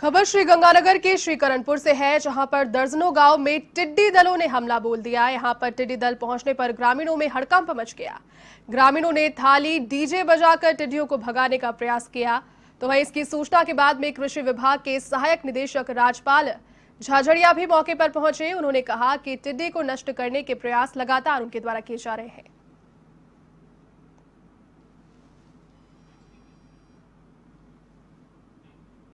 खबर श्री गंगानगर के श्री करणपुर से है जहां पर दर्जनों गांव में टिड्डी दलों ने हमला बोल दिया यहां पर टिड्डी दल पहुंचने पर ग्रामीणों में हड़कंप मच गया ग्रामीणों ने थाली डीजे बजाकर टिड्डियों को भगाने का प्रयास किया तो वहीं इसकी सूचना के बाद में कृषि विभाग के सहायक निदेशक राजपाल झाझड़िया भी मौके पर पहुंचे उन्होंने कहा कि टिड्डी को नष्ट करने के प्रयास लगातार उनके द्वारा किए जा रहे हैं